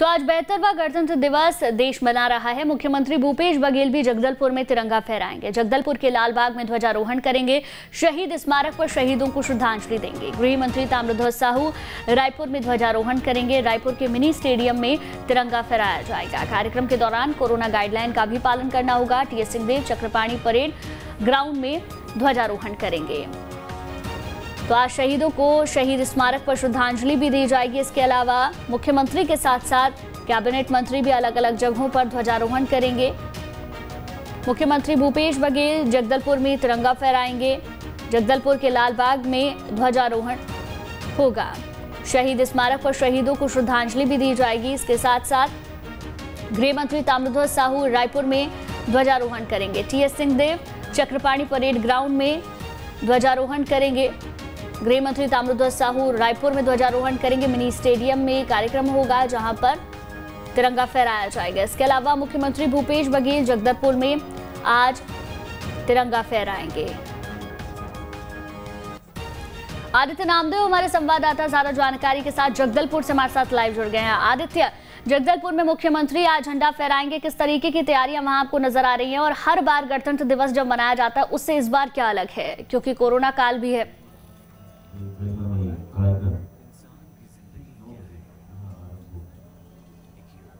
तो आज बेहतरवा गणतंत्र दिवस देश मना रहा है मुख्यमंत्री भूपेश बघेल भी जगदलपुर में तिरंगा फहराएंगे जगदलपुर के लालबाग में ध्वजारोहण करेंगे शहीद स्मारक पर शहीदों को श्रद्धांजलि देंगे गृह मंत्री ताम्रध्वज साहू रायपुर में ध्वजारोहण करेंगे रायपुर के मिनी स्टेडियम में तिरंगा फहराया जाएगा कार्यक्रम के दौरान कोरोना गाइडलाइन का भी पालन करना होगा TS Singhdeo Chakrapani parade ground में ध्वजारोहण करेंगे तो आज शहीदों को शहीद स्मारक पर श्रद्धांजलि भी दी जाएगी इसके अलावा मुख्यमंत्री के साथ साथ कैबिनेट मंत्री भी अलग अलग जगहों पर ध्वजारोहण करेंगे मुख्यमंत्री भूपेश बघेल जगदलपुर में तिरंगा फहराएंगे जगदलपुर के लालबाग में ध्वजारोहण होगा शहीद स्मारक पर शहीदों को श्रद्धांजलि भी दी जाएगी इसके साथ साथ गृह मंत्री ताम्रध्वज साहू रायपुर में ध्वजारोहण करेंगे T S Singhdeo Chakrapani parade ground में ध्वजारोहण करेंगे गृह मंत्री ताम्रध्वज साहू रायपुर में ध्वजारोहण करेंगे मिनी स्टेडियम में कार्यक्रम होगा जहां पर तिरंगा फहराया जाएगा इसके अलावा मुख्यमंत्री भूपेश बघेल जगदलपुर में आज तिरंगा फहराएंगे आदित्य नामदेव हमारे संवाददाता ज्यादा जानकारी के साथ जगदलपुर से हमारे साथ लाइव जुड़ गए हैं आदित्य जगदलपुर में मुख्यमंत्री आज झंडा फहराएंगे किस तरीके की तैयारियां वहां आपको नजर आ रही हैं और हर बार गणतंत्र दिवस जब मनाया जाता है उससे इस बार क्या अलग है क्योंकि कोरोना काल भी है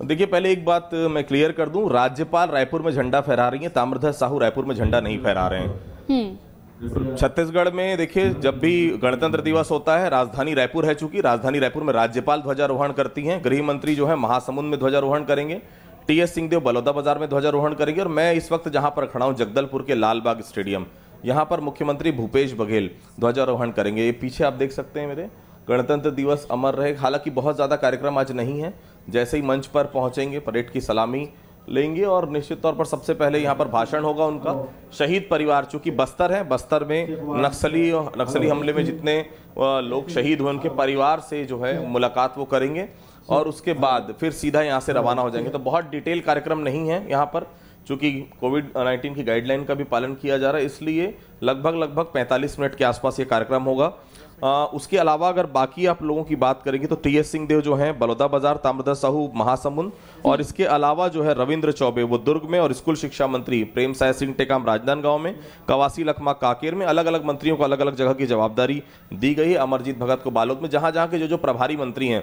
देखिए पहले एक बात मैं क्लियर कर दूं राज्यपाल रायपुर में झंडा फहरा रही हैं ताम्रधर साहू रायपुर में झंडा नहीं फहरा रहे हैं हम्म। छत्तीसगढ़ में देखिए जब भी गणतंत्र दिवस होता है राजधानी रायपुर है चूंकि राजधानी रायपुर में राज्यपाल ध्वजारोहण करती हैं गृह मंत्री जो है महासमुंद में ध्वजारोहण करेंगे टी एस सिंहदेव बलौदा बाजार में ध्वजारोहण करेंगे और मैं इस वक्त जहां पर खड़ा हूं जगदलपुर के लालबाग स्टेडियम यहाँ पर मुख्यमंत्री भूपेश बघेल ध्वजारोहण करेंगे ये पीछे आप देख सकते हैं मेरे गणतंत्र दिवस अमर रहे हालांकि बहुत ज़्यादा कार्यक्रम आज नहीं है जैसे ही मंच पर पहुँचेंगे परेड की सलामी लेंगे और निश्चित तौर पर सबसे पहले यहाँ पर भाषण होगा उनका शहीद परिवार चूंकि बस्तर है बस्तर में नक्सली नक्सली हमले में जितने लोग शहीद हुए उनके परिवार से जो है मुलाकात वो करेंगे और उसके बाद फिर सीधा यहाँ से रवाना हो जाएंगे तो बहुत डिटेल कार्यक्रम नहीं है यहाँ पर चूँकि कोविड नाइन्टीन की गाइडलाइन का भी पालन किया जा रहा है इसलिए लगभग लगभग 45 मिनट के आसपास ये कार्यक्रम होगा आ, उसके अलावा अगर बाकी आप लोगों की बात करेंगे तो टी एस सिंहदेव जो हैं बलौदा बाजार ताम्रदा साहू महासमुंद और इसके अलावा जो है रविंद्र चौबे वो दुर्ग में और स्कूल शिक्षा मंत्री प्रेम साय सिंह टेकाम राजनांदगांव में कवासी लखमा काकेर में अलग अलग मंत्रियों को अलग अलग जगह की जवाबदारी दी गई अमरजीत भगत को बालोद में जहाँ जहाँ के जो जो प्रभारी मंत्री हैं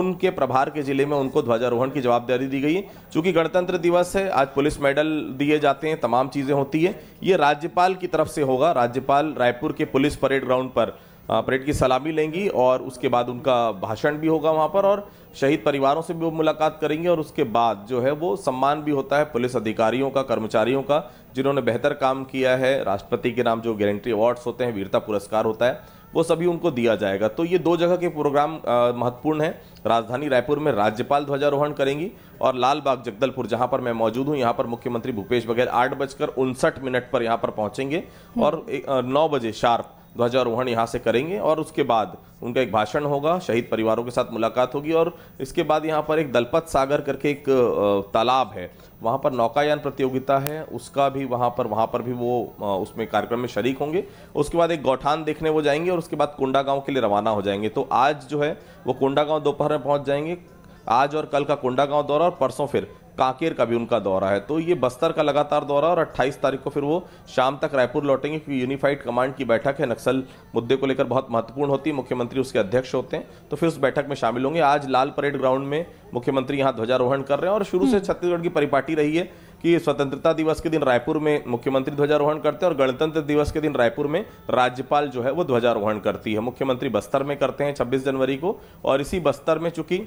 उनके प्रभार के जिले में उनको ध्वजारोहण की जवाबदारी दी गई चूंकि गणतंत्र दिवस है आज पुलिस मेडल दिए जाते हैं तमाम चीज़ें होती है ये राज्यपाल की तरफ से होगा होगा राज्यपाल रायपुर के पुलिस परेड ग्राउंड पर परेड की सलामी लेंगी और उसके बाद उनका भाषण भी होगा वहाँ पर और शहीद परिवारों से भी वो मुलाकात करेंगे और उसके बाद जो है वो सम्मान भी होता है पुलिस अधिकारियों का कर्मचारियों का जिन्होंने बेहतर काम किया है राष्ट्रपति के नाम जो गारंटी अवार्ड्स होते हैं वीरता पुरस्कार होता है वो सभी उनको दिया जाएगा तो ये दो जगह के प्रोग्राम महत्वपूर्ण है राजधानी रायपुर में राज्यपाल ध्वजारोहण करेंगी और लाल बाग जगदलपुर जहां पर मैं मौजूद हूं यहां पर मुख्यमंत्री भूपेश बघेल आठ बजकर उनसठ मिनट पर यहां पर पहुंचेंगे और नौ बजे शार्प ध्वजारोहण यहाँ से करेंगे और उसके बाद उनका एक भाषण होगा शहीद परिवारों के साथ मुलाकात होगी और इसके बाद यहाँ पर एक दलपत सागर करके एक तालाब है वहाँ पर नौकायान प्रतियोगिता है उसका भी वहाँ पर वहाँ पर भी वो उसमें कार्यक्रम में शरीक होंगे उसके बाद एक गौठान देखने वो जाएंगे और उसके बाद कोंडा गाँव के लिए रवाना हो जाएंगे तो आज जो है वो कोंडा गाँव दोपहर में पहुँच जाएंगे आज और कल का कोंडा गाँव दौरा और परसों फिर कांकेर का भी उनका दौरा है तो ये बस्तर का लगातार दौरा और 28 तारीख को फिर वो शाम तक रायपुर लौटेंगे क्योंकि यूनिफाइड कमांड की बैठक है नक्सल मुद्दे को लेकर बहुत महत्वपूर्ण होती है मुख्यमंत्री उसके अध्यक्ष होते हैं तो फिर उस बैठक में शामिल होंगे आज लाल परेड ग्राउंड में मुख्यमंत्री यहाँ ध्वजारोहण कर रहे हैं और शुरू से हम्म। छत्तीसगढ़ की परिपाटी रही है कि स्वतंत्रता दिवस के दिन रायपुर में मुख्यमंत्री ध्वजारोहण करते हैं और गणतंत्र दिवस के दिन रायपुर में राज्यपाल जो है वो ध्वजारोहण करती है मुख्यमंत्री बस्तर में करते हैं छब्बीस जनवरी को और इसी बस्तर में चूंकि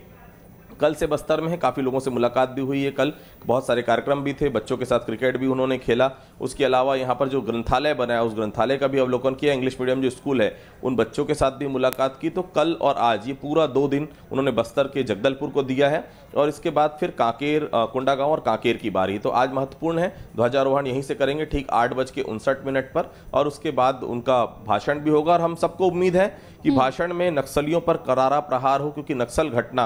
कल से बस्तर में है काफ़ी लोगों से मुलाकात भी हुई है कल बहुत सारे कार्यक्रम भी थे बच्चों के साथ क्रिकेट भी उन्होंने खेला उसके अलावा यहाँ पर जो ग्रंथालय बनाया उस ग्रंथालय का भी अवलोकन किया इंग्लिश मीडियम जो स्कूल है उन बच्चों के साथ भी मुलाकात की तो कल और आज ये पूरा दो दिन उन्होंने बस्तर के जगदलपुर को दिया है और इसके बाद फिर कांकेर कुंडागांव और कांकेर की बारी तो आज महत्वपूर्ण है ध्वजारोहण यहीं से करेंगे ठीक आठ बज के उनसठ मिनट पर और उसके बाद उनका भाषण भी होगा और हम सबको उम्मीद है कि हम्म। भाषण में नक्सलियों पर करारा प्रहार हो क्योंकि नक्सल घटना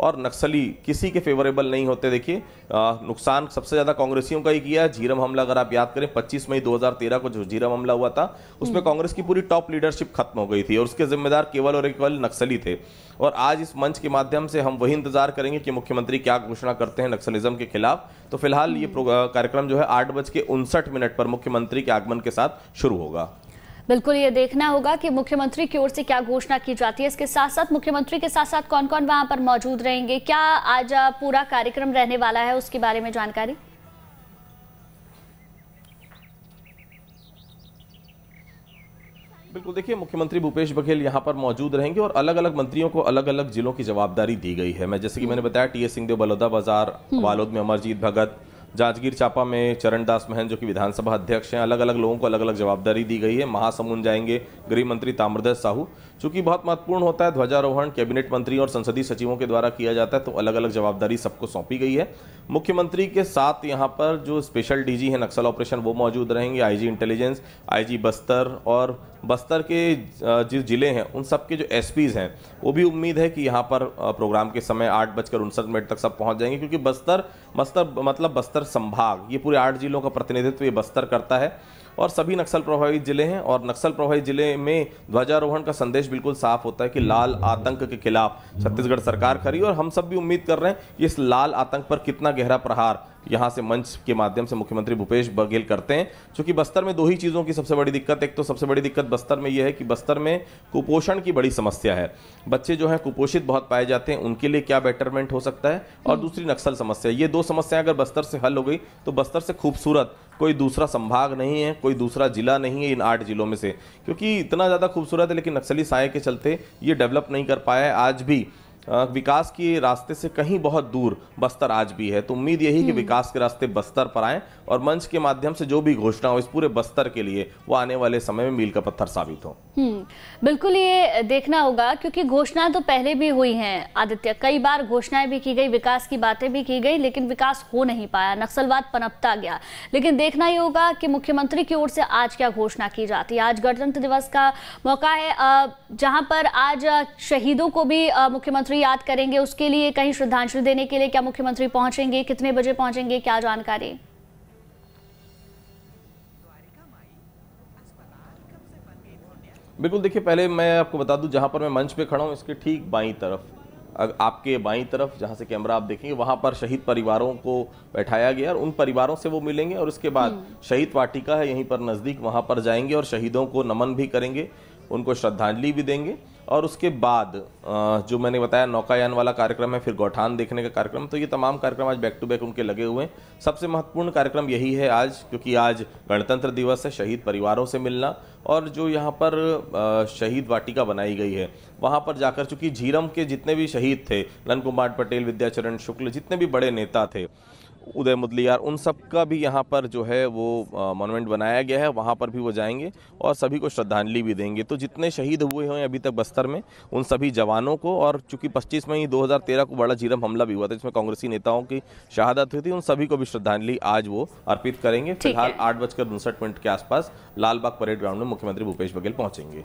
और नक्सली किसी के फेवरेबल नहीं होते देखिए नुकसान सबसे ज़्यादा कांग्रेसियों का ही किया है झीरम हमला अगर आप याद करें 25 मई 2013 को जो झीरम हमला हुआ था उसमें हम्म। कांग्रेस की पूरी टॉप लीडरशिप खत्म हो गई थी और उसके जिम्मेदार केवल और केवल नक्सली थे और आज इस मंच के माध्यम से हम वही इंतजार करेंगे कि मुख्यमंत्री क्या घोषणा करते हैं नक्सलिज्म के खिलाफ तो फिलहाल ये हम्म। कार्यक्रम जो है आठ बज के उनसठ मिनट पर मुख्यमंत्री के आगमन के साथ शुरू होगा बिल्कुल ये देखना होगा कि मुख्यमंत्री की ओर से क्या घोषणा की जाती है इसके साथ साथ मुख्यमंत्री के साथ साथ कौन कौन वहां पर मौजूद रहेंगे क्या आज पूरा कार्यक्रम रहने वाला है उसके बारे में जानकारी बिल्कुल देखिए मुख्यमंत्री भूपेश बघेल यहाँ पर मौजूद रहेंगे और अलग अलग मंत्रियों को अलग अलग जिलों की जवाबदारी दी गई है मैं जैसे कि मैंने बताया टी एस सिंहदेव बलौदा बाजार हम्म। वालोद में अमरजीत भगत जांजगीर चापा में चरणदास महन जो कि विधानसभा अध्यक्ष हैं अलग अलग लोगों को अलग अलग जवाबदारी दी गई है महासमुंद जाएंगे गृह मंत्री ताम्रदास साहू चूंकि बहुत महत्वपूर्ण होता है ध्वजारोहण कैबिनेट मंत्री और संसदीय सचिवों के द्वारा किया जाता है तो अलग अलग जवाबदारी सबको सौंपी गई है मुख्यमंत्री के साथ यहाँ पर जो स्पेशल डीजी हैं नक्सल ऑपरेशन वो मौजूद रहेंगे आईजी इंटेलिजेंस आईजी बस्तर और बस्तर के जिस जिले हैं उन सब के जो एस हैं वो भी उम्मीद है कि यहाँ पर प्रोग्राम के समय आठ बजकर उनसठ मिनट तक सब पहुँच जाएंगे क्योंकि बस्तर बस्तर मतलब बस्तर संभाग ये पूरे आठ जिलों का प्रतिनिधित्व ये बस्तर करता है और सभी नक्सल प्रभावित जिले हैं और नक्सल प्रभावित जिले में ध्वजारोहण का संदेश बिल्कुल साफ होता है कि लाल आतंक के खिलाफ छत्तीसगढ़ सरकार खड़ी और हम सब भी उम्मीद कर रहे हैं कि इस लाल आतंक पर कितना गहरा प्रहार यहाँ से मंच के माध्यम से मुख्यमंत्री भूपेश बघेल करते हैं क्योंकि बस्तर में दो ही चीज़ों की सबसे बड़ी दिक्कत एक तो सबसे बड़ी दिक्कत बस्तर में यह है कि बस्तर में कुपोषण की बड़ी समस्या है बच्चे जो हैं कुपोषित बहुत पाए जाते हैं उनके लिए क्या बेटरमेंट हो सकता है और हम्म। दूसरी नक्सल समस्या ये दो समस्याएं अगर बस्तर से हल हो गई तो बस्तर से खूबसूरत कोई दूसरा संभाग नहीं है कोई दूसरा जिला नहीं है इन आठ जिलों में से क्योंकि इतना ज़्यादा खूबसूरत है लेकिन नक्सली साय के चलते ये डेवलप नहीं कर पाया है आज भी विकास के रास्ते से कहीं बहुत दूर बस्तर आज भी है तो उम्मीद यही कि हम्म। विकास के रास्ते बस्तर पर आए और मंच के माध्यम से जो भी घोषणा हो इस पूरे बस्तर के लिए वो आने वाले समय में मील का पत्थर साबित हो हम्म, बिल्कुल ये देखना होगा क्योंकि घोषणा तो पहले भी हुई है आदित्य कई बार घोषणाएं भी की गई विकास की बातें भी की गई लेकिन विकास हो नहीं पाया नक्सलवाद पनपता गया लेकिन देखना ही होगा कि मुख्यमंत्री की ओर से आज क्या घोषणा की जाती है आज गणतंत्र दिवस का मौका है जहां पर आज शहीदों को भी मुख्यमंत्री मुख्यमंत्री याद करेंगे उसके लिए कहीं श्रद्धांजलि देने के लिए क्या मुख्यमंत्री पहुंचेंगे कितने बजे पहुंचेंगे क्या जानकारी बिल्कुल देखिए पहले मैं आपको बता दूं जहां पर मैं मंच पे खड़ा हूं इसके ठीक बाई तरफ आपके बाई तरफ जहां से कैमरा आप देखेंगे वहां पर शहीद परिवारों को बैठाया गया और उन परिवारों से वो मिलेंगे और उसके बाद हम्म। शहीद वाटिका है यहीं पर नज़दीक वहां पर जाएंगे और शहीदों को नमन भी करेंगे उनको श्रद्धांजलि भी देंगे और उसके बाद जो मैंने बताया नौकायान वाला कार्यक्रम है फिर गौठान देखने का कार्यक्रम तो ये तमाम कार्यक्रम आज बैक टू बैक उनके लगे हुए हैं सबसे महत्वपूर्ण कार्यक्रम यही है आज क्योंकि आज गणतंत्र दिवस है शहीद परिवारों से मिलना और जो यहाँ पर शहीद वाटिका बनाई गई है वहाँ पर जाकर चूँकि झीरम के जितने भी शहीद थे नंद कुमार पटेल विद्याचरण शुक्ल जितने भी बड़े नेता थे उदय मुदलियार उन सब का भी यहाँ पर जो है वो मोनूमेंट बनाया गया है वहाँ पर भी वो जाएंगे और सभी को श्रद्धांजलि भी देंगे तो जितने शहीद हुए हैं अभी तक बस्तर में उन सभी जवानों को और चूंकि पच्चीस मई 2013 को बड़ा जीरम हमला भी हुआ था जिसमें कांग्रेसी नेताओं की शहादत हुई थी उन सभी को भी श्रद्धांजलि आज वो अर्पित करेंगे फिलहाल आठ बजकर उनसठ मिनट के आसपास लालबाग परेड ग्राउंड में मुख्यमंत्री भूपेश बघेल पहुंचेंगे